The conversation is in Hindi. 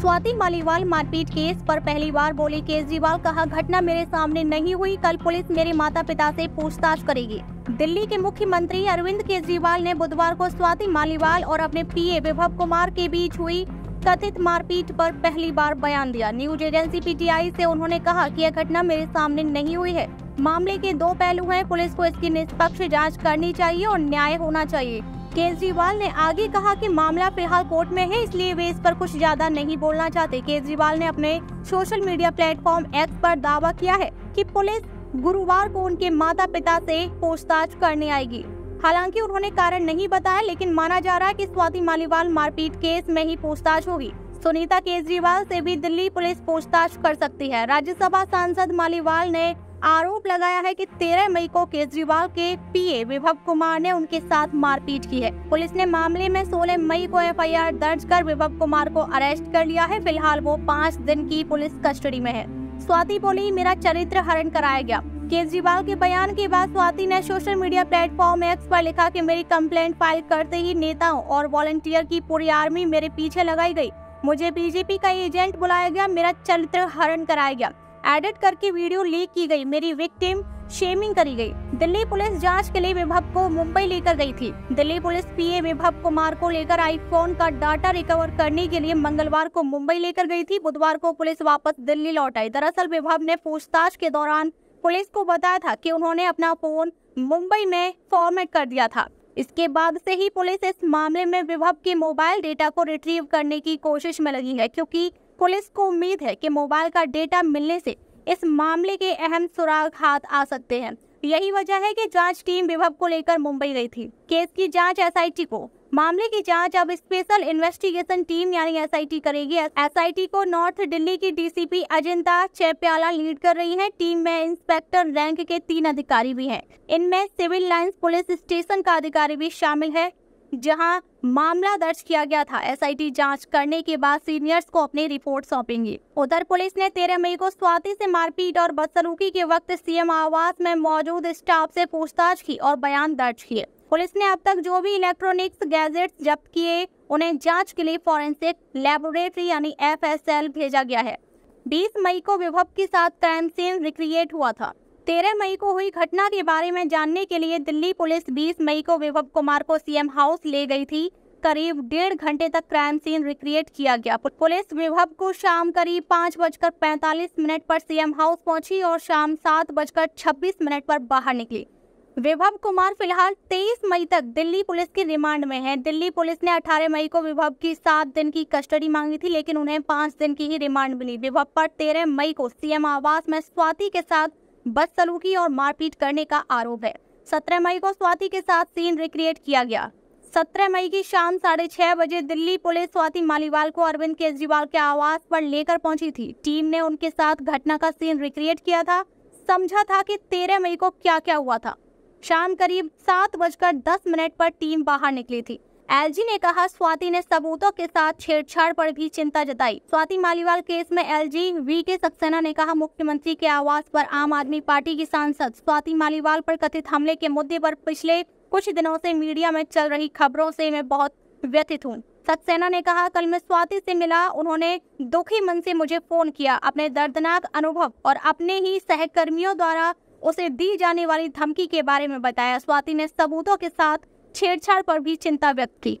स्वाति मालीवाल मारपीट केस पर पहली बार बोली केजरीवाल कहा घटना मेरे सामने नहीं हुई कल पुलिस मेरे माता पिता से पूछताछ करेगी दिल्ली के मुख्यमंत्री अरविंद केजरीवाल ने बुधवार को स्वाति मालीवाल और अपने पीए विभव कुमार के बीच हुई कथित मारपीट पर पहली बार बयान दिया न्यूज एजेंसी पीटीआई से उन्होंने कहा कि यह घटना मेरे सामने नहीं हुई है मामले के दो पहलू हैं पुलिस को इसकी निष्पक्ष जांच करनी चाहिए और न्याय होना चाहिए केजरीवाल ने आगे कहा कि मामला फिलहाल कोर्ट में है इसलिए वे इस पर कुछ ज्यादा नहीं बोलना चाहते केजरीवाल ने अपने सोशल मीडिया प्लेटफॉर्म एक्स पर दावा किया है कि पुलिस गुरुवार को उनके माता पिता से पूछताछ करने आएगी हालांकि उन्होंने कारण नहीं बताया लेकिन माना जा रहा है कि स्वाति मालीवाल मारपीट केस में ही पूछताछ होगी सुनीता केजरीवाल से भी दिल्ली पुलिस पूछताछ कर सकती है राज्यसभा सांसद मालीवाल ने आरोप लगाया है कि 13 मई को केजरीवाल के पीए विभव कुमार ने उनके साथ मारपीट की है पुलिस ने मामले में 16 मई को एफआईआर दर्ज कर विभव कुमार को अरेस्ट कर लिया है फिलहाल वो पाँच दिन की पुलिस कस्टडी में है स्वाति बोली मेरा चरित्र हरण कराया गया केजरीवाल के बयान के बाद स्वाति ने सोशल मीडिया प्लेटफॉर्म एक्स पर लिखा कि मेरी कंप्लेंट फाइल करते ही नेताओं और वॉलंटियर की पूरी आर्मी मेरे पीछे लगाई गई मुझे बीजेपी का एजेंट बुलाया गया मेरा चरित्र हरण कराया गया एडिट करके वीडियो लीक की गई मेरी विक्टिम शेमिंग करी गई दिल्ली पुलिस जांच के लिए विभव को मुंबई लेकर गई थी दिल्ली पुलिस पीए विभव कुमार को लेकर आईफोन का डाटा रिकवर करने के लिए मंगलवार को मुंबई लेकर गई थी बुधवार को पुलिस वापस दिल्ली लौट आई दरअसल विभव ने पूछताछ के दौरान पुलिस को बताया था की उन्होंने अपना फोन मुंबई में फॉर्मेट कर दिया था इसके बाद से ही पुलिस इस मामले में विभव के मोबाइल डेटा को रिट्रीव करने की कोशिश में लगी है क्योंकि पुलिस को उम्मीद है कि मोबाइल का डेटा मिलने से इस मामले के अहम सुराग हाथ आ सकते हैं यही वजह है कि जांच टीम विभव को लेकर मुंबई गई थी केस की जांच एसआईटी को मामले की जांच अब स्पेशल इन्वेस्टिगेशन टीम यानी एसआईटी करेगी एसआईटी को नॉर्थ दिल्ली की डीसीपी अजिंता चैप्याला लीड कर रही है टीम में इंस्पेक्टर रैंक के तीन अधिकारी भी हैं इनमें सिविल लाइंस पुलिस स्टेशन का अधिकारी भी शामिल है जहां मामला दर्ज किया गया था एसआईटी जांच करने के बाद सीनियर्स को अपनी रिपोर्ट सौंपेंगी उधर पुलिस ने 13 मई को स्वाति से मारपीट और बदसलूकी के वक्त सीएम आवास में मौजूद स्टाफ से पूछताछ की और बयान दर्ज किए पुलिस ने अब तक जो भी इलेक्ट्रॉनिक्स गैजेट्स जब्त किए उन्हें जाँच के लिए फॉरेंसिक लेबोरेटरी यानी एफ भेजा गया है बीस मई को विभव के साथ क्राइम सीन रिक्रिएट हुआ था तेरह मई को हुई घटना के बारे में जानने के लिए दिल्ली पुलिस 20 मई को विभव कुमार को सीएम हाउस ले गई थी करीब डेढ़ घंटे तक क्राइम सीन रिक्रिएट किया गया पुलिस विभव को शाम करीब पाँच बजकर पैंतालीस मिनट पर सीएम हाउस पहुंची और शाम सात बजकर छब्बीस मिनट पर बाहर निकली विभव कुमार फिलहाल 23 मई तक दिल्ली पुलिस के रिमांड में हैं। दिल्ली पुलिस ने 18 मई को विभव की सात दिन की कस्टडी मांगी थी लेकिन उन्हें पाँच दिन की ही रिमांड मिली विभव पर 13 मई को सीएम आवास में स्वाति के साथ बदसलूकी और मारपीट करने का आरोप है सत्रह मई को स्वाति के साथ सीन रिक्रिएट किया गया सत्रह मई की शाम साढ़े छह बजे दिल्ली पुलिस स्वाति मालीवाल को अरविंद केजरीवाल के आवास पर लेकर पहुंची थी टीम ने उनके साथ घटना का सीन रिक्रिएट किया था समझा था कि तेरह मई को क्या क्या हुआ था शाम करीब सात बजकर दस मिनट पर टीम बाहर निकली थी एलजी ने कहा स्वाति ने सबूतों के साथ छेड़छाड़ पर भी चिंता जताई स्वाति मालीवाल केस में एलजी वी के सक्सेना ने कहा मुख्यमंत्री के आवास पर आम आदमी पार्टी की सांसद स्वाति मालीवाल पर कथित हमले के मुद्दे पर पिछले कुछ दिनों से मीडिया में चल रही खबरों से मैं बहुत व्यथित हूँ सक्सेना ने कहा कल मैं स्वाति से मिला उन्होंने दुखी मन से मुझे फोन किया अपने दर्दनाक अनुभव और अपने ही सहकर्मियों द्वारा उसे दी जाने वाली धमकी के बारे में बताया स्वाति ने सबूतों के साथ छेड़छाड़ पर भी चिंता व्यक्त की